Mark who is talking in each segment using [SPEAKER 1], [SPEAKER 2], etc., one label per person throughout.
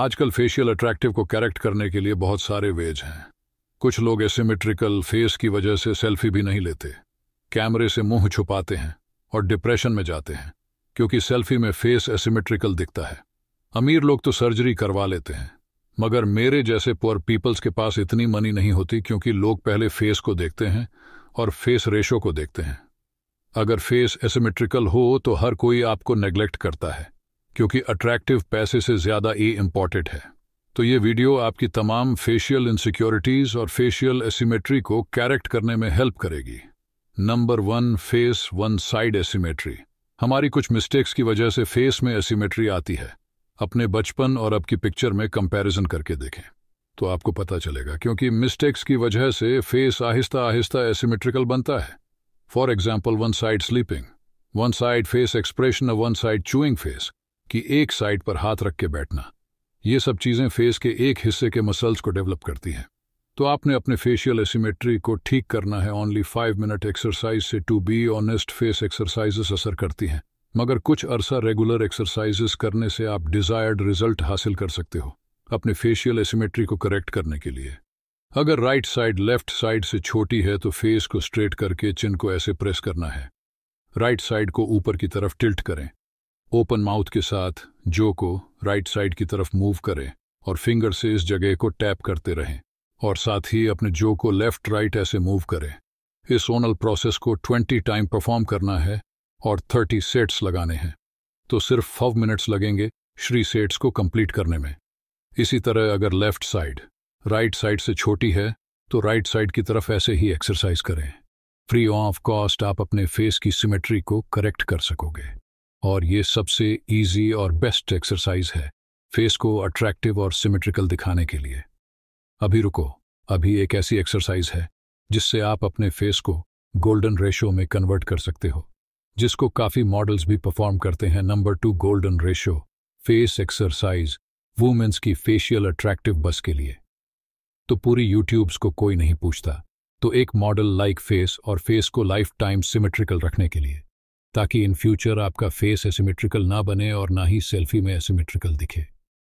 [SPEAKER 1] आजकल facial attractive को correct करने के लिए बहुत सारे वेज हैं कुछ लोग एसिमेट्रिकल फेस की वजह से सेल्फी भी नहीं लेते कैमरे से मुंह छुपाते हैं और डिप्रेशन में जाते हैं क्योंकि सेल्फी में फेस एसिमेट्रिकल दिखता है अमीर लोग तो सर्जरी करवा लेते हैं मगर मेरे जैसे पुअर पीपल्स के पास इतनी मनी नहीं होती क्योंकि लोग पहले फेस को देखते हैं और फेस रेशो को देखते हैं अगर फेस एसिमेट्रिकल हो तो हर कोई आपको नेग्लेक्ट करता है क्योंकि अट्रैक्टिव पैसे से ज़्यादा ये इम्पॉर्टेंट है तो ये वीडियो आपकी तमाम फेशियल इनसिक्योरिटीज़ और फेशियल एसीमेट्री को कैरेक्ट करने में हेल्प करेगी number one face one side asymmetry हमारी कुछ मिस्टेक्स की वजह से फेस में एसीमेट्री आती है अपने बचपन और अब की पिक्चर में कंपैरिजन करके देखें तो आपको पता चलेगा क्योंकि मिस्टेक्स की वजह से फेस आहिस्ता आहिस्ता एसीमेट्रिकल बनता है for example one side sleeping one side face expression और वन साइड चूइंग फेस कि एक साइड पर हाथ रख के बैठना ये सब चीज़ें फेस के एक हिस्से के मसल्स को डेवलप करती हैं तो आपने अपने फेशियल एसिमेट्री को ठीक करना है ओनली फाइव मिनट एक्सरसाइज से to be honest face exercises असर करती हैं मगर कुछ अरसा रेगुलर एक्सरसाइजेस करने से आप डिजायर्ड रिजल्ट हासिल कर सकते हो अपने फेशियल एसिमेट्री को करेक्ट करने के लिए अगर राइट साइड लेफ्ट साइड से छोटी है तो फेस को स्ट्रेट करके चिन को ऐसे प्रेस करना है राइट साइड को ऊपर की तरफ टिल्ट करें ओपन माउथ के साथ जो को राइट साइड की तरफ मूव करें और फिंगर से इस जगह को टैप करते रहें और साथ ही अपने जो को लेफ्ट राइट ऐसे मूव करें इस ओनल प्रोसेस को 20 टाइम परफॉर्म करना है और 30 सेट्स लगाने हैं तो सिर्फ 5 मिनट्स लगेंगे श्री सेट्स को कंप्लीट करने में इसी तरह अगर लेफ्ट साइड राइट साइड से छोटी है तो राइट साइड की तरफ ऐसे ही एक्सरसाइज करें फ्री ऑफ कॉस्ट आप अपने फेस की सिमेट्री को करेक्ट कर सकोगे और ये सबसे इजी और बेस्ट एक्सरसाइज है फेस को अट्रैक्टिव और सिमेट्रिकल दिखाने के लिए अभी रुको अभी एक ऐसी एक्सरसाइज है जिससे आप अपने फेस को गोल्डन रेशो में कन्वर्ट कर सकते हो जिसको काफी मॉडल्स भी परफॉर्म करते हैं number two golden ratio face exercise womens की फेशियल अट्रैक्टिव बस के लिए तो पूरी यूट्यूब्स को कोई नहीं पूछता तो एक मॉडल लाइक फेस और फेस को लाइफ टाइम सिमेट्रिकल रखने के लिए ताकि इन फ्यूचर आपका फेस एसिमेट्रिकल ना बने और ना ही सेल्फी में एसिमेट्रिकल दिखे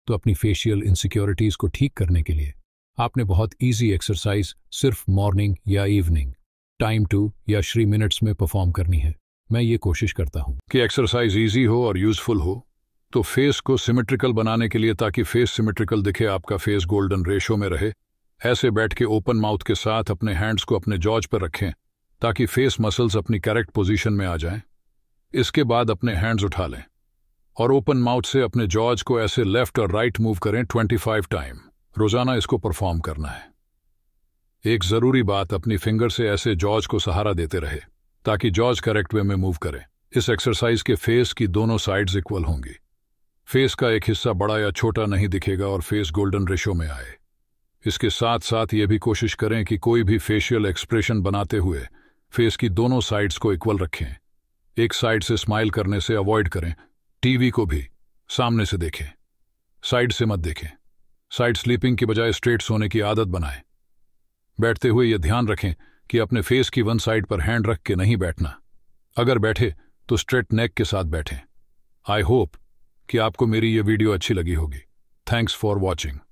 [SPEAKER 1] तो अपनी फेशियल इनसिक्योरिटीज को ठीक करने के लिए आपने बहुत ईजी एक्सरसाइज सिर्फ मॉर्निंग या इवनिंग टाइम टू या श्री मिनट्स में परफॉर्म करनी है मैं ये कोशिश करता हूँ कि एक्सरसाइज ईजी हो और यूजफुल हो तो फेस को सिमेट्रिकल बनाने के लिए ताकि फेस सिमेट्रिकल दिखे आपका फेस गोल्डन रेशो में रहे ऐसे बैठ के ओपन माउथ के साथ अपने हैंड्स को अपने जॉज पर रखें ताकि फेस मसल्स अपनी करेक्ट पोजीशन में आ जाएं इसके बाद अपने हैंड्स उठा लें और ओपन माउथ से अपने जॉर्ज को ऐसे लेफ्ट और राइट मूव करें 25 टाइम रोजाना इसको परफॉर्म करना है एक जरूरी बात अपनी फिंगर से ऐसे जॉर्ज को सहारा देते रहे ताकि जॉर्ज करेक्ट वे में मूव करें इस एक्सरसाइज के फेस की दोनों साइड्स इक्वल होंगी फेस का एक हिस्सा बड़ा या छोटा नहीं दिखेगा और फेस गोल्डन रेशो में आए इसके साथ साथ ये भी कोशिश करें कि कोई भी फेशियल एक्सप्रेशन बनाते हुए फेस की दोनों साइड्स को इक्वल रखें एक साइड से स्माइल करने से अवॉइड करें टीवी को भी सामने से देखें साइड से मत देखें साइड स्लीपिंग की बजाय स्ट्रेट सोने की आदत बनाएं बैठते हुए यह ध्यान रखें कि अपने फेस की वन साइड पर हैंड रख के नहीं बैठना अगर बैठे तो स्ट्रेट नेक के साथ बैठें आई होप कि आपको मेरी ये वीडियो अच्छी लगी होगी थैंक्स फॉर वॉचिंग